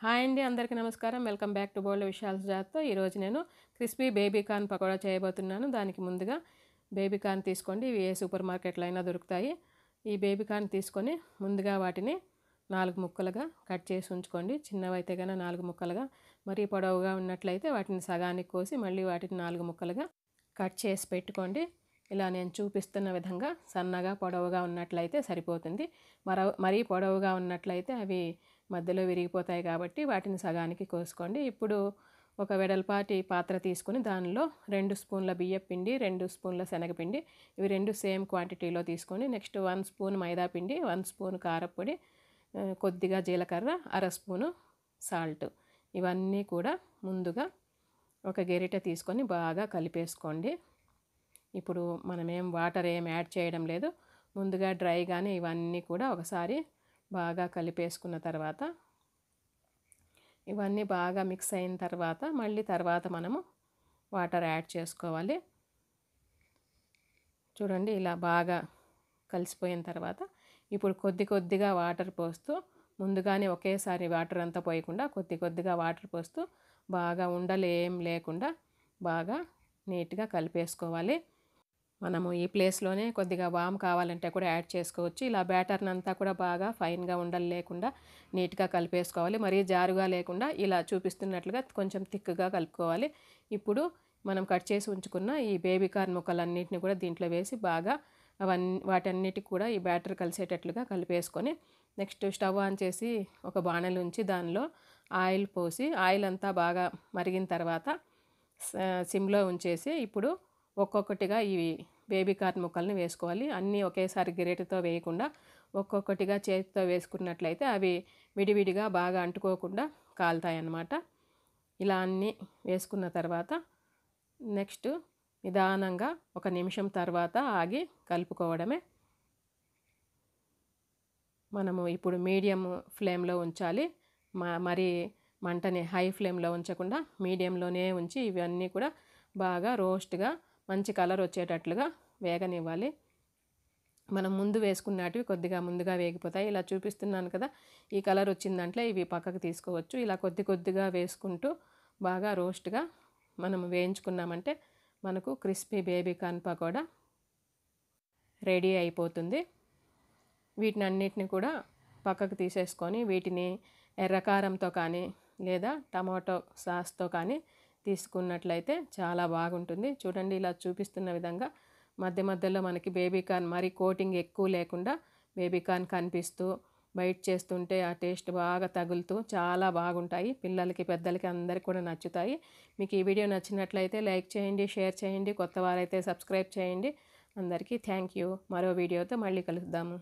hi అండి అందరికీ నమస్కారం welcome back to bold Vishal జాతో ఈరోజు నేను క్రిస్పీ బేబీ కార్న్ పకోడా చేయబోతున్నాను దానికి ముందుగా బేబీ కార్న్ తీసుకోండి ఇవి ఏ సూపర్ మార్కెట్లో అయినా దొరుకుతాయి ఈ బేబీ కార్న్ తీసుకొని ముందుగా వాటిని నాలుగు ముక్కలుగా కట్ చేసి ఉంచుకోండి చిన్నవైతే కనుక నాలుగు ముక్కలుగా మరీ పొడవుగా ఉన్నట్లయితే వాటిని సగానికి కోసి మళ్ళీ వాటిని నాలుగు ముక్కలుగా కట్ చేసి పెట్టుకోండి ఇలా నేను చూపిస్తున్న విధంగా సన్నగా పొడవుగా ఉన్నట్లయితే సరిపోతుంది మరో మరీ పొడవుగా ఉన్నట్లయితే అవి మధ్యలో విరిగిపోతాయి కాబట్టి వాటిని సగానికి కోసుకోండి ఇప్పుడు ఒక వెడల్పాటి పాత్ర తీసుకుని దానిలో రెండు స్పూన్ల బియ్య పిండి రెండు స్పూన్ల శనగపిండి ఇవి రెండు సేమ్ క్వాంటిటీలో తీసుకొని నెక్స్ట్ వన్ స్పూన్ మైదా పిండి వన్ స్పూన్ కారపొడి కొద్దిగా జీలకర్ర అర స్పూను సాల్ట్ ఇవన్నీ కూడా ముందుగా ఒక గెరిట తీసుకొని బాగా కలిపేసుకోండి ఇప్పుడు మనమేం వాటర్ ఏం యాడ్ చేయడం లేదు ముందుగా డ్రైగానే ఇవన్నీ కూడా ఒకసారి బాగా కలిపేసుకున్న తర్వాత ఇవన్నీ బాగా మిక్స్ అయిన తర్వాత మళ్ళీ తర్వాత మనము వాటర్ యాడ్ చేసుకోవాలి చూడండి ఇలా బాగా కలిసిపోయిన తర్వాత ఇప్పుడు కొద్ది కొద్దిగా వాటర్ పోస్తూ ముందుగానే ఒకేసారి వాటర్ అంతా పోయకుండా కొద్ది కొద్దిగా వాటర్ పోస్తూ బాగా ఉండలు ఏం లేకుండా బాగా నీట్గా కలిపేసుకోవాలి మనము ఈ ప్లేస్లోనే కొద్దిగా వామ్ కావాలంటే కూడా యాడ్ చేసుకోవచ్చు ఇలా బ్యాటర్ని అంతా కూడా బాగా ఫైన్గా ఉండలు లేకుండా నీట్గా కలిపేసుకోవాలి మరీ జారుగా లేకుండా ఇలా చూపిస్తున్నట్లుగా కొంచెం థిక్గా కలుపుకోవాలి ఇప్పుడు మనం కట్ చేసి ఉంచుకున్న ఈ బేబీ కార్న్ ముక్కలన్నింటిని కూడా దీంట్లో వేసి బాగా అవన్నీ వాటన్నిటికి కూడా ఈ బ్యాటర్ కలిసేటట్లుగా కలిపేసుకొని నెక్స్ట్ స్టవ్ ఆన్ చేసి ఒక బాణలు ఉంచి దానిలో ఆయిల్ పోసి ఆయిల్ అంతా బాగా మరిగిన తర్వాత సిమ్లో ఉంచేసి ఇప్పుడు ఒక్కొక్కటిగా ఈ బేబీ కార్న్ ముక్కల్ని వేసుకోవాలి అన్నీ ఒకేసారి గిరేటుతో వేయకుండా ఒక్కొక్కటిగా చేతితో వేసుకున్నట్లయితే అవి విడివిడిగా బాగా అంటుకోకుండా కాలుతాయన్నమాట ఇలా అన్నీ వేసుకున్న తర్వాత నెక్స్ట్ నిదానంగా ఒక నిమిషం తర్వాత ఆగి కలుపుకోవడమే మనము ఇప్పుడు మీడియం ఫ్లేమ్లో ఉంచాలి మరి మంటని హై ఫ్లేమ్లో ఉంచకుండా మీడియంలోనే ఉంచి ఇవన్నీ కూడా బాగా రోస్ట్గా మంచి కలర్ వచ్చేటట్లుగా వేగనివ్వాలి మనం ముందు వేసుకున్నటివి కొద్దిగా ముందుగా వేగిపోతాయి ఇలా చూపిస్తున్నాను కదా ఈ కలర్ వచ్చిన దాంట్లో ఇవి పక్కకు తీసుకోవచ్చు ఇలా కొద్ది కొద్దిగా వేసుకుంటూ బాగా రోస్ట్గా మనం వేయించుకున్నామంటే మనకు crispy baby corn pakoda ready అయిపోతుంది వీటిని అన్నిటిని కూడా పక్కకు తీసేసుకొని వీటిని ఎర్రకారంతో కానీ లేదా టమాటో సాస్తో కానీ తీసుకున్నట్లయితే చాలా బాగుంటుంది చూడండి ఇలా చూపిస్తున్న విధంగా మధ్య మధ్యలో మనకి బేబీ కార్న్ మరీ కోటింగ్ ఎక్కువ లేకుండా బేబీ కార్న్ కనిపిస్తూ బయట చేస్తుంటే ఆ టేస్ట్ బాగా తగులుతూ చాలా బాగుంటాయి పిల్లలకి పెద్దలకి అందరికీ కూడా నచ్చుతాయి మీకు ఈ వీడియో నచ్చినట్లయితే లైక్ చేయండి షేర్ చేయండి కొత్త వారైతే సబ్స్క్రైబ్ చేయండి అందరికీ థ్యాంక్ యూ మరో వీడియోతో మళ్ళీ కలుద్దాము